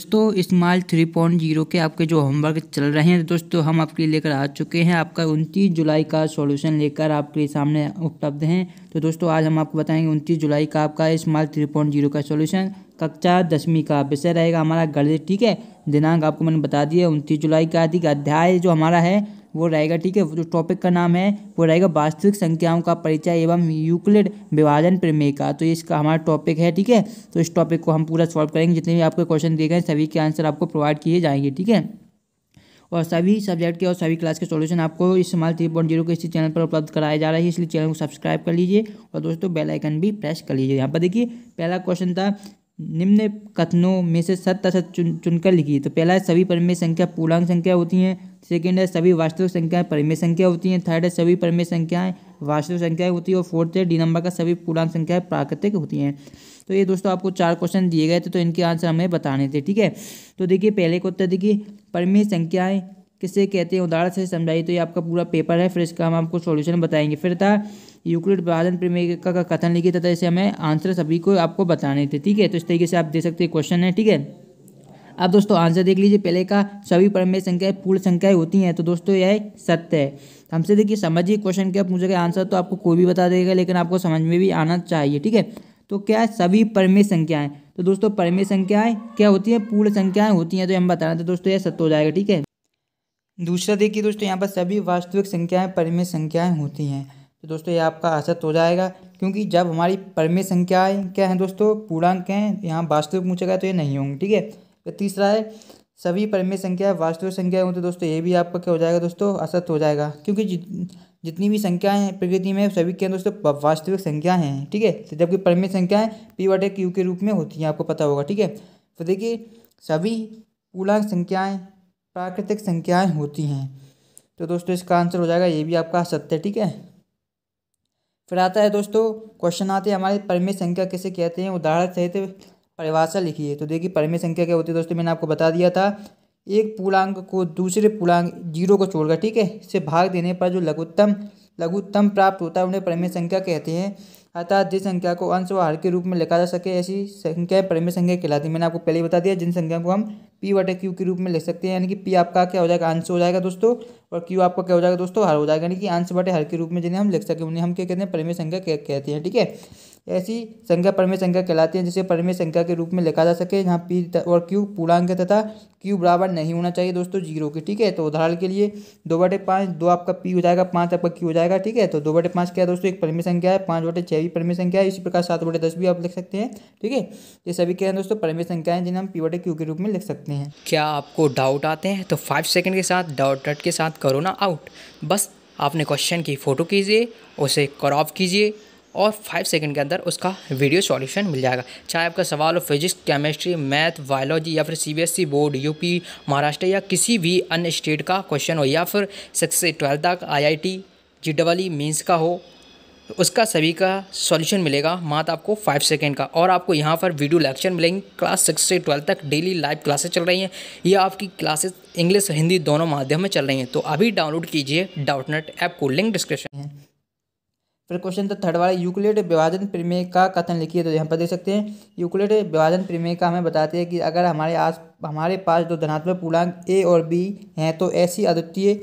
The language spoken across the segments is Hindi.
दोस्तों इस्माइल थ्री पॉइंट जीरो के आपके जो होमवर्क चल रहे हैं दोस्तों हम आपके लिए लेकर आ चुके हैं आपका उनतीस जुलाई का सॉल्यूशन लेकर आपके सामने उपलब्ध हैं तो दोस्तों आज हम आपको बताएंगे उनतीस जुलाई का आपका इस्माइल थ्री पॉइंट जीरो का सॉल्यूशन कक्षा दसवीं का विषय रहेगा हमारा गणित ठीक है दिनांक आपको मैंने बता दिया उनतीस जुलाई का अधिक अध्याय जो हमारा है वो रहेगा ठीक है जो टॉपिक का नाम है वो रहेगा वास्तविक संख्याओं का परिचय एवं यूक्लिड विभाजन प्रमेय का तो ये इसका हमारा टॉपिक है ठीक है तो इस टॉपिक को हम पूरा सॉल्व करेंगे जितने भी आपके क्वेश्चन दिए गए सभी के आंसर आपको प्रोवाइड किए जाएंगे ठीक है और सभी सब्जेक्ट के और सभी क्लास के सॉल्यूशन आपको इस समाल थ्री पॉइंट जीरो के इसी चैनल पर उपलब्ध कराया जा रहा है इसलिए चैनल को सब्सक्राइब कर लीजिए और दोस्तों बेल आइकन भी प्रेस कर लीजिए यहाँ पर देखिए पहला क्वेश्चन था निम्न कथनों में से सत असत चुन चुनकर लिखिए तो पहला है सभी परिमेय संख्या पूर्णांक संख्या होती हैं सेकेंड है सभी वास्तविक संख्याएं परिमेय संख्या होती हैं थर्ड है सभी परिमेय संख्याएं वास्तविक संख्याएं होती है और फोर्थ है डी नंबर का सभी पूर्णांक संख्याएं प्राकृतिक होती हैं तो ये दोस्तों आपको चार क्वेश्चन दिए गए थे तो इनके आंसर हमें बताने थे ठीक है तो देखिए पहले को उत्तर देखिए परिमेय संख्याएँ किसे कहते हैं उदाहरण से समझाइए तो ये आपका पूरा पेपर है फिर इसका हम आपको सॉल्यूशन बताएंगे फिर था यूक्लिड विभाजन प्रमेय का कथन लिखे तथा इसे हमें आंसर सभी को आपको बताने थे ठीक है तो इस तरीके से आप दे सकते हैं क्वेश्चन है ठीक है अब दोस्तों आंसर देख लीजिए पहले का सभी परमेय संख्याएं पूर्ण संख्याएं होती हैं तो दोस्तों यह सत्य है हमसे देखिए समझिए क्वेश्चन के पूछे गए आंसर तो आपको कोई भी बता देगा लेकिन आपको समझ में भी आना चाहिए ठीक है तो क्या है सभी परमेय संख्याएं तो दोस्तों परमेय संख्याएं क्या होती हैं पूर्ण संख्याएं होती हैं तो हम बता रहे तो थे दोस्तों यह सत्य हो जाएगा ठीक है दूसरा देखिए दोस्तों यहाँ पर सभी वास्तविक संख्याएं परमेय संख्याएं होती हैं तो दोस्तों ये आपका असत तो हो जाएगा क्योंकि जब हमारी परमेय संख्याएं क्या हैं दोस्तों पूर्णांक हैं यहाँ वास्तविक पूछेगा तो ये नहीं होंगे ठीक है तीसरा है सभी परिमेय संख्या वास्तविक संख्या हो तो दोस्तों ये भी आपका क्या हो जाएगा दोस्तों असत हो जाएगा क्योंकि जितनी भी संख्याएं हैं प्रकृति में सभी के दोस्तों वास्तविक संख्या हैं ठीक है तो जबकि परिमेय संख्याएं पी बटे क्यू के रूप में होती हैं आपको पता होगा ठीक है तो देखिए सभी पूर्णांक संख्याएं प्राकृतिक संख्याएं होती हैं तो दोस्तों इसका आंसर हो जाएगा ये भी आपका सत्य ठीक है फिर आता है दोस्तों क्वेश्चन आते हैं हमारे परिमेय संख्या किसे कहते हैं उदाहरण सहित परिभाषा लिखी है तो देखिए परिमेय संख्या क्या होती है दोस्तों मैंने आपको बता दिया था एक पूर्णांक को दूसरे पूर्णांक जीरो को छोड़कर ठीक है इससे भाग देने पर जो लघुत्तम लघुत्तम प्राप्त होता है उन्हें परिमेय संख्या कहते हैं अर्थात जिस संख्या को अंश व हर के रूप में लिखा जा सके ऐसी संख्या परिमेय संख्या कहलाती है मैंने आपको पहले ही बता दिया जिन संख्या को हम पी वटे क्यू के रूप में लिख सकते हैं यानी कि पी आपका क्या हो जाएगा अंश हो जाएगा दोस्तों और क्यू आपका क्या हो जाएगा दोस्तों हर हो जाएगा यानी कि अंश बटे हर के रूप में जिन्हें हम लिख सकें उन्हें हम क्या कहते हैं परिमेय संख्या कहते हैं ठीक है ऐसी संख्या परमेय संख्या कहलाती है जिसे परमेय संख्या के रूप में लिखा जा सके जहाँ पी और क्यू पूर्णांक तथा क्यू बराबर नहीं होना चाहिए दोस्तों जीरो के ठीक है तो उदाहरण के लिए दो बटे पाँच दो आपका पी हो जाएगा पाँच आपका क्यू हो जाएगा ठीक है तो दो बटे पाँच क्या है दोस्तों एक परमेय संख्या है पाँच बटे छः भी परमेय संख्या है इसी प्रकार सात बटे दस भी आप लिख सकते हैं ठीक है ये सभी क्या है दोस्तों परमेय संख्या है जिन्हें हम पी बटे क्यू के रूप में लिख सकते हैं क्या आपको डाउट आते हैं तो फाइव सेकेंड के साथ डाउट डट के साथ करो ना आउट बस आपने क्वेश्चन की फ़ोटो कीजिए उसे क्रॉप कीजिए और फाइव सेकंड के अंदर उसका वीडियो सॉल्यूशन मिल जाएगा चाहे आपका सवाल हो फिजिक्स केमिस्ट्री मैथ बायोलॉजी या फिर सीबीएसई बोर्ड यूपी महाराष्ट्र या किसी भी अन्य स्टेट का क्वेश्चन हो या फिर सिक्स से ट्वेल्थ तक IIT J double E mains का हो उसका सभी का सॉल्यूशन मिलेगा मात आपको फाइव सेकेंड का और आपको यहाँ पर वीडियो लेक्चर मिलेंगे क्लास सिक्स से ट्वेल्थ तक डेली लाइव क्लासेस चल रही हैं ये आपकी क्लासेस इंग्लिश हिंदी दोनों माध्यम में चल रही हैं तो अभी डाउनलोड कीजिए डाउटनेट ऐप को लिंक डिस्क्रिप्शन फिर क्वेश्चन था थर्ड वाला यूक्लिड विभाजन प्रमेय का कथन लिखिए तो यहाँ पर देख सकते हैं यूक्लिड विभाजन प्रमेय का हमें बताते हैं कि अगर हमारे आस हमारे पास दो धनात्मक पूर्णांक ए और बी हैं तो ऐसी अद्वितीय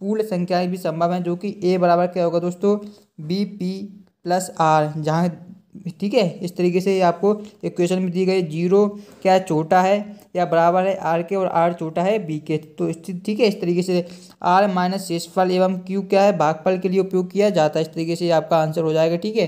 पूर्ण संख्याएं भी संभव हैं जो कि ए बराबर क्या होगा दोस्तों बी पी प्लस आर जहाँ ठीक है इस तरीके से आपको इक्वेशन में दी गई जीरो क्या छोटा है या बराबर है आर के और आर छोटा है बी के तो ठीक है इस तरीके से आर माइनस शेषफल एवं क्यू क्या है भागफल के लिए उपयोग किया जाता है इस तरीके से आपका आंसर हो जाएगा ठीक है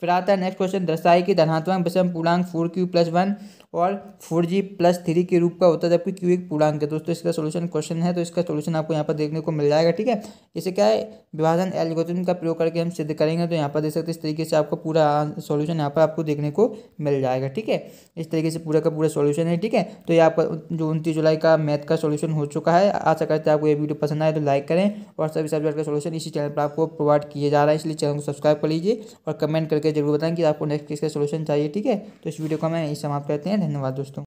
फिर आता है नेक्स्ट क्वेश्चन दर्शाए कि धनात्मक विषम पूर्णांक फोर क्यू प्लस वन और फोर जी प्लस थ्री के रूप का होता है जबकि क्यू एक पूर्णांक है दोस्तों इसका सोल्यूशन क्वेश्चन है तो इसका सोल्यूशन आपको यहाँ पर देखने को मिल जाएगा ठीक है इसे क्या है विभाजन एलगोथिन का प्रयोग करके हम सिद्ध करेंगे तो यहाँ पर देख सकते हैं इस तरीके से आपको पूरा सोल्यूशन हाँ, यहाँ पर आपको देखने को मिल जाएगा ठीक है इस तरीके से पूरा का पूरा सोल्यूशन है ठीक है तो ये आपका जो उनतीस जुलाई का मैथ का सोल्यूशन हो चुका है आशा करते हैं आपको ये वीडियो पसंद आए तो लाइक करें और सभी सब्जेक्ट का सोल्यूशन इसी चैनल पर आपको प्रोवाइड किया जा रहा है इसलिए चैनल को सब्सक्राइब कर लीजिए और कमेंट करके जरूर बताएं कि आपको नेक्स्ट किसका सोल्यूशन चाहिए ठीक है तो इस वीडियो को हम यही समाप्त करते हैं धन्यवाद दोस्तों